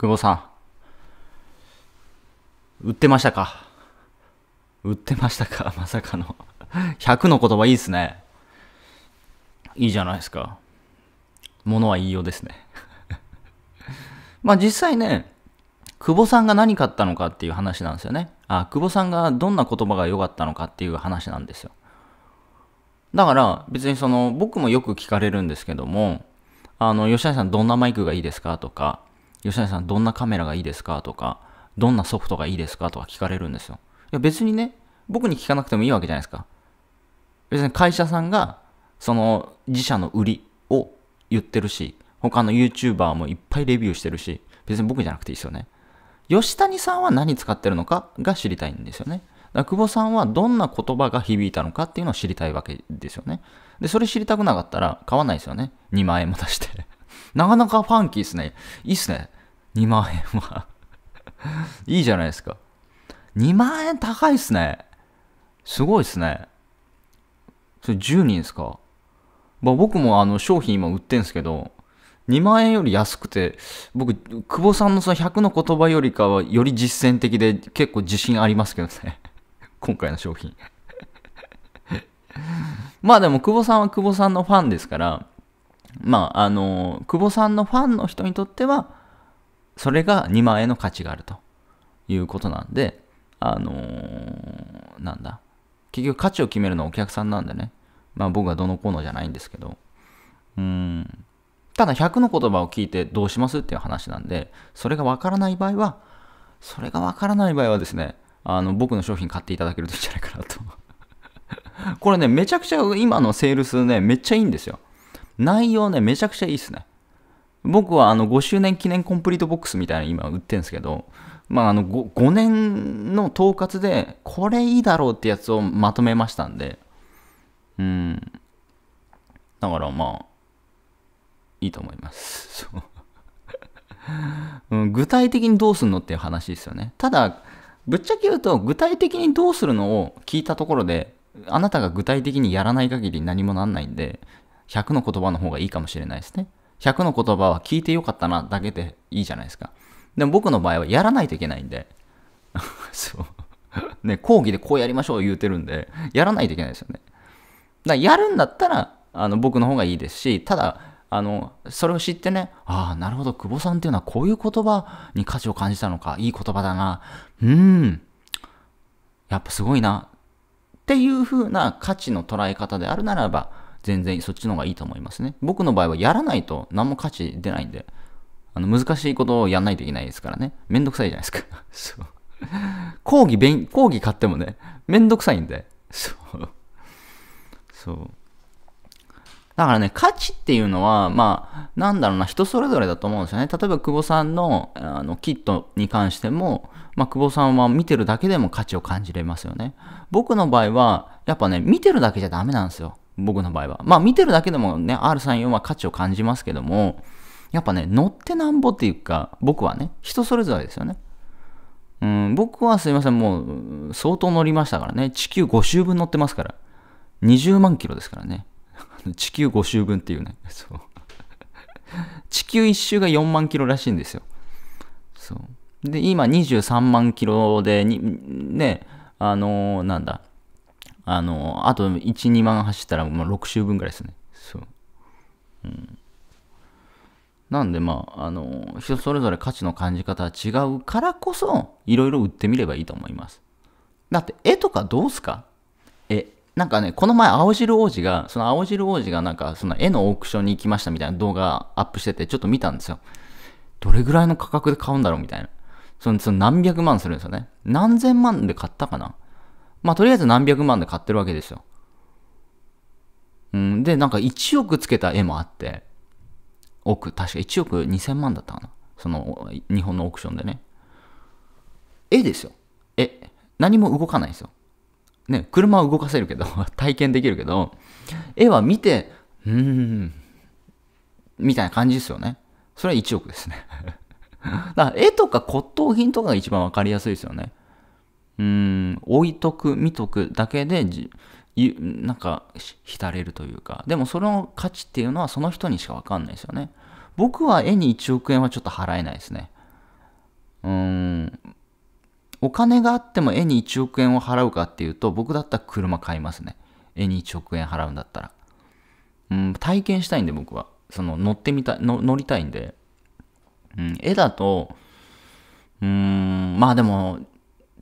久保さん。売ってましたか売ってましたか まさかの100の言葉いいっすね。いいじゃないですか。ものは言いようですね まあ実際ね、久保さんが何買ったのかっていう話なんですよね。あ、久保さんがどんな言葉が良かったのかっていう話なんですよ。だから別にその僕もよく聞かれるんですけども、あの、吉谷さんどんなマイクがいいですかとか、吉谷さんどんなカメラがいいですかとか、どんなソフトがいいですかとか聞かれるんですよ。いや別にね、僕に聞かなくてもいいわけじゃないですか。別に会社さんが、その自社の売りを言ってるし、他の YouTuber もいっぱいレビューしてるし、別に僕じゃなくていいですよね。吉谷さんは何使ってるのかが知りたいんですよね。だ久保さんはどんな言葉が響いたのかっていうのを知りたいわけですよね。で、それ知りたくなかったら買わないですよね。2万円も出してなかなかファンキーですね。いいっすね。2万円は いいじゃないですか。2万円高いっすね。すごいっすね。それ10人ですか。まあ、僕もあの商品今売ってんすけど、2万円より安くて、僕、久保さんのその100の言葉よりかは、より実践的で結構自信ありますけどね。今回の商品 まあでも、久保さんは久保さんのファンですから、まあ、あの、久保さんのファンの人にとっては、それが2万円の価値があるということなんで、あのー、なんだ。結局価値を決めるのはお客さんなんでね。まあ僕はどのーナのじゃないんですけど。うん。ただ100の言葉を聞いてどうしますっていう話なんで、それがわからない場合は、それがわからない場合はですね、あの、僕の商品買っていただけるといいんじゃないかなとこれね、めちゃくちゃ今のセールスね、めっちゃいいんですよ。内容ね、めちゃくちゃいいっすね。僕はあの5周年記念コンプリートボックスみたいな今売ってるんですけど、まあ、あの 5, 5年の統括で、これいいだろうってやつをまとめましたんで、うん。だからまあ、いいと思います。そううん、具体的にどうすんのっていう話ですよね。ただ、ぶっちゃけ言うと、具体的にどうするのを聞いたところで、あなたが具体的にやらない限り何もなんないんで、100の言葉の方がいいかもしれないですね。100の言葉は聞いてよかったなだけでいいじゃないですか。でも僕の場合はやらないといけないんで、そう。ね、講義でこうやりましょう言うてるんで、やらないといけないですよね。だやるんだったら、あの、僕の方がいいですし、ただ、あの、それを知ってね、ああ、なるほど、久保さんっていうのはこういう言葉に価値を感じたのか、いい言葉だな、うーん、やっぱすごいな、っていう風な価値の捉え方であるならば、全然そっちの方がいいと思いますね。僕の場合はやらないと何も価値出ないんで、あの難しいことをやらないといけないですからね。めんどくさいじゃないですか。そう。講義勉、講義買ってもね、めんどくさいんで。そう。そう。だからね、価値っていうのは、まあ、なんだろうな、人それぞれだと思うんですよね。例えば、久保さんのあのキットに関しても、まあ、久保さんは見てるだけでも価値を感じれますよね。僕の場合は、やっぱね、見てるだけじゃダメなんですよ。僕の場合は。まあ見てるだけでもね、R34 は価値を感じますけども、やっぱね、乗ってなんぼっていうか、僕はね、人それぞれですよね。うん、僕はすいません、もう相当乗りましたからね。地球5周分乗ってますから。20万キロですからね。地球5周分っていうね。そう。地球1周が4万キロらしいんですよ。そう。で、今23万キロでに、ね、あのー、なんだ。あの、あと1、2万走ったら、まあ、6周分ぐらいですね。そう。うん。なんで、まあ、あの、人それぞれ価値の感じ方は違うからこそ、いろいろ売ってみればいいと思います。だって、絵とかどうすかえ、なんかね、この前、青汁王子が、その青汁王子がなんか、その絵のオークションに行きましたみたいな動画アップしてて、ちょっと見たんですよ。どれぐらいの価格で買うんだろうみたいな。その、その何百万するんですよね。何千万で買ったかなまあ、とりあえず何百万で買ってるわけですよ。うん、で、なんか1億つけた絵もあって、億、確か1億2000万だったかな。その、日本のオークションでね。絵ですよ。絵。何も動かないですよ。ね、車は動かせるけど、体験できるけど、絵は見て、うーん、みたいな感じですよね。それは1億ですね だから絵とか骨董品とかが一番わかりやすいですよね。うん置いとく見とくだけでなんか浸れるというかでもその価値っていうのはその人にしか分かんないですよね僕は絵に1億円はちょっと払えないですねうんお金があっても絵に1億円を払うかっていうと僕だったら車買いますね絵に1億円払うんだったらうん体験したいんで僕はその乗ってみたい乗りたいんで、うん、絵だとうーんまあでも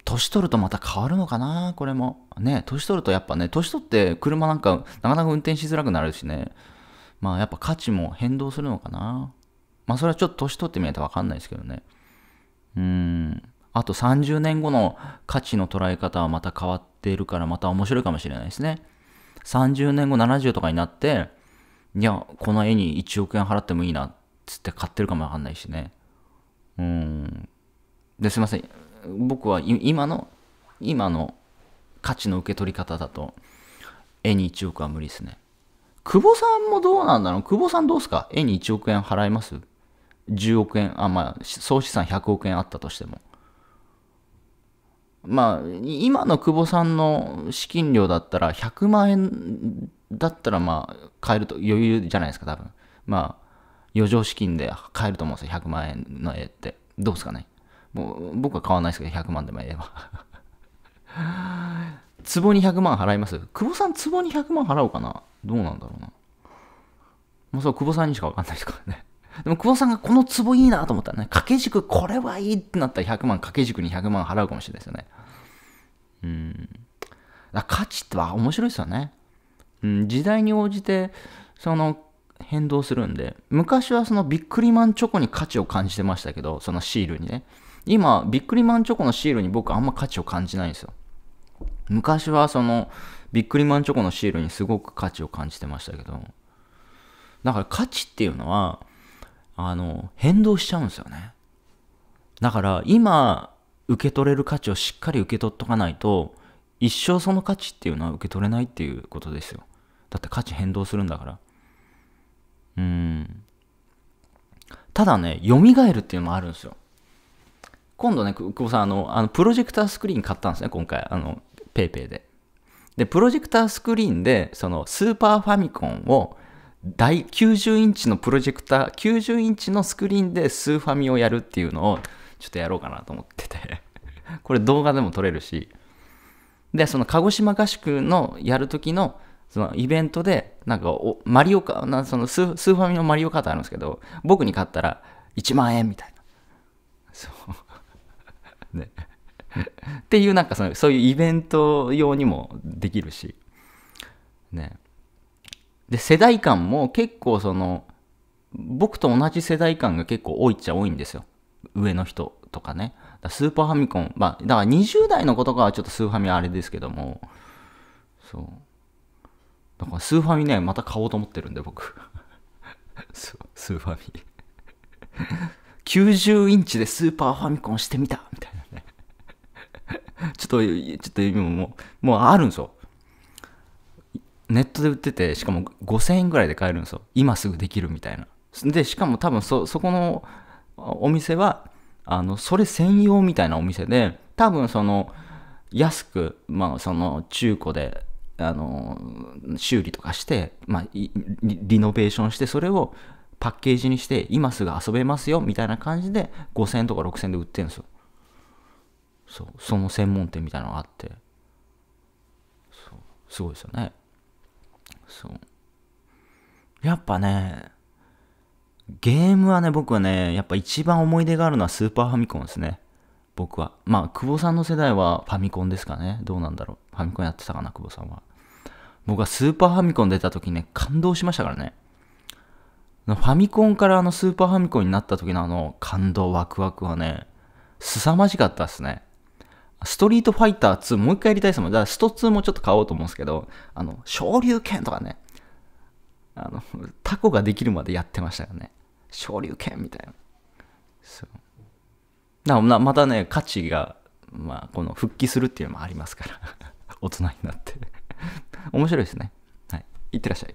年取るとまた変わるのかなこれも。ね、年取るとやっぱね、年取って車なんかなかなか運転しづらくなるしね。まあやっぱ価値も変動するのかな。まあそれはちょっと年取ってみないとわかんないですけどね。うん。あと30年後の価値の捉え方はまた変わっているからまた面白いかもしれないですね。30年後70とかになって、いや、この絵に1億円払ってもいいな、つって買ってるかもわかんないしね。うん。で、すいません。僕は今の今の価値の受け取り方だと絵に1億は無理ですね久保さんもどうなんだろう久保さんどうすか絵に1億円払います ?10 億円あまあ総資産100億円あったとしてもまあ今の久保さんの資金量だったら100万円だったらまあ買えると余裕じゃないですか多分まあ余剰資金で買えると思うんですよ100万円の絵ってどうですかねもう僕は買わないですけど、100万でもええわ。壺に100万払います久保さん、壺に100万払うかなどうなんだろうな。もうそう、久保さんにしかわかんないですからね。でも久保さんがこの壺いいなと思ったらね、掛け軸これはいいってなったら100万、掛け軸に100万払うかもしれないですよね。うん。価値っては面白いですよね。うん、時代に応じて、その、変動するんで、昔はそのビックリマンチョコに価値を感じてましたけど、そのシールにね。今、ビックリマンチョコのシールに僕あんま価値を感じないんですよ。昔はその、ビックリマンチョコのシールにすごく価値を感じてましたけど、だから価値っていうのは、あの、変動しちゃうんですよね。だから今、受け取れる価値をしっかり受け取っとかないと、一生その価値っていうのは受け取れないっていうことですよ。だって価値変動するんだから。うん。ただね、蘇るっていうのもあるんですよ。今度ね、久保さん、あの、あのプロジェクタースクリーン買ったんですね、今回、あの、paypay で。で、プロジェクタースクリーンで、その、スーパーファミコンを、大90インチのプロジェクター、90インチのスクリーンでスーファミをやるっていうのを、ちょっとやろうかなと思ってて これ動画でも撮れるし、で、その鹿児島合宿のやる時の、そのイベントで、なんかお、マリオカ、なそのスーファミのマリオカートあるんですけど、僕に買ったら1万円みたいな。そう。ねっていうなんかそのそういうイベント用にもできるしねで世代間も結構その僕と同じ世代間が結構多いっちゃ多いんですよ上の人とかねスーパーファミコンまあだから20代の子とかはちょっとスーファミあれですけどもそうだからスーファミねまた買おうと思ってるんで僕 スーファミ90インチでスーパーファミコンしてみたみたいなね ちょっと、ちょっと今もう、もうあるんですよ。ネットで売ってて、しかも5000円ぐらいで買えるんですよ。今すぐできるみたいな。で、しかも多分そ、そこのお店は、あの、それ専用みたいなお店で、多分その、安く、まあその中古で、あの、修理とかして、まあ、リノベーションして、それをパッケージにして今すぐ遊べますよみたいな感じで5000円とか6000円で売ってるんですよそうその専門店みたいなのがあってそうすごいですよねそうやっぱねゲームはね僕はねやっぱ一番思い出があるのはスーパーファミコンですね僕はまあ久保さんの世代はファミコンですかねどうなんだろうファミコンやってたかな久保さんは僕はスーパーファミコン出た時ね感動しましたからねファミコンからあのスーパーファミコンになった時のあの感動ワクワクはね、凄まじかったっすね。ストリートファイター2もう一回やりたいですもん。だからスト2もちょっと買おうと思うんですけど、あの、昇竜拳とかね、あの、タコができるまでやってましたよね。昇竜拳みたいな。そう。またね、価値が、まあ、この復帰するっていうのもありますから。大人になって面白いですね。はい。いってらっしゃい。